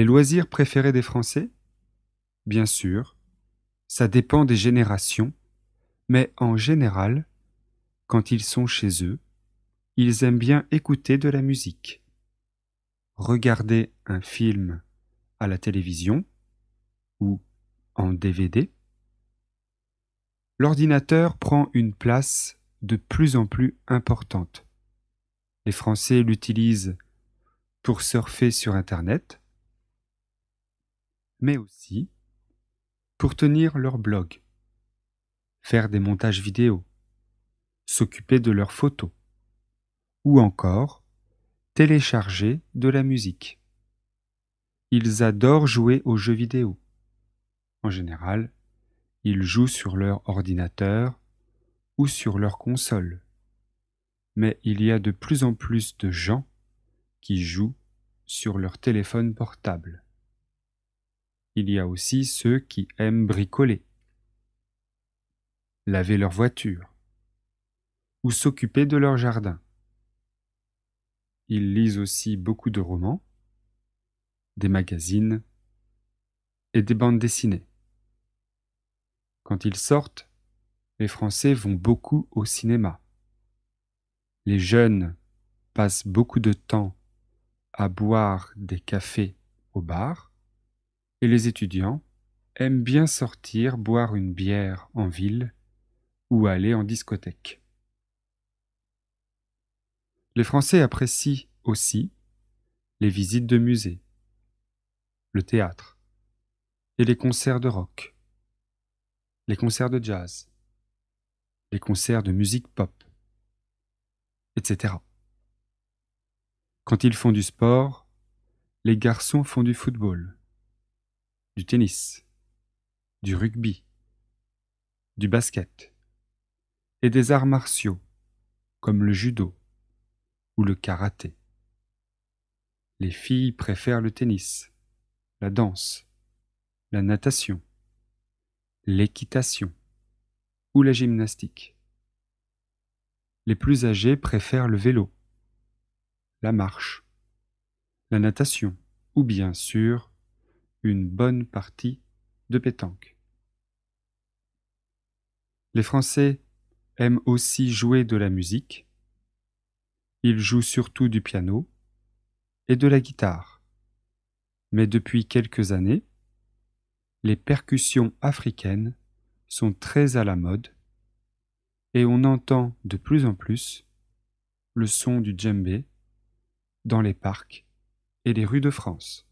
Les loisirs préférés des Français Bien sûr, ça dépend des générations, mais en général, quand ils sont chez eux, ils aiment bien écouter de la musique, regarder un film à la télévision ou en DVD. L'ordinateur prend une place de plus en plus importante. Les Français l'utilisent pour surfer sur Internet, mais aussi pour tenir leur blog, faire des montages vidéo, s'occuper de leurs photos, ou encore télécharger de la musique. Ils adorent jouer aux jeux vidéo. En général, ils jouent sur leur ordinateur ou sur leur console. Mais il y a de plus en plus de gens qui jouent sur leur téléphone portable il y a aussi ceux qui aiment bricoler, laver leur voiture, ou s'occuper de leur jardin. Ils lisent aussi beaucoup de romans, des magazines et des bandes dessinées. Quand ils sortent, les Français vont beaucoup au cinéma. Les jeunes passent beaucoup de temps à boire des cafés au bar et les étudiants aiment bien sortir boire une bière en ville ou aller en discothèque. Les Français apprécient aussi les visites de musées, le théâtre et les concerts de rock, les concerts de jazz, les concerts de musique pop, etc. Quand ils font du sport, les garçons font du football du tennis, du rugby, du basket et des arts martiaux comme le judo ou le karaté. Les filles préfèrent le tennis, la danse, la natation, l'équitation ou la gymnastique. Les plus âgés préfèrent le vélo, la marche, la natation ou bien sûr une bonne partie de pétanque. Les Français aiment aussi jouer de la musique. Ils jouent surtout du piano et de la guitare. Mais depuis quelques années, les percussions africaines sont très à la mode et on entend de plus en plus le son du djembé dans les parcs et les rues de France.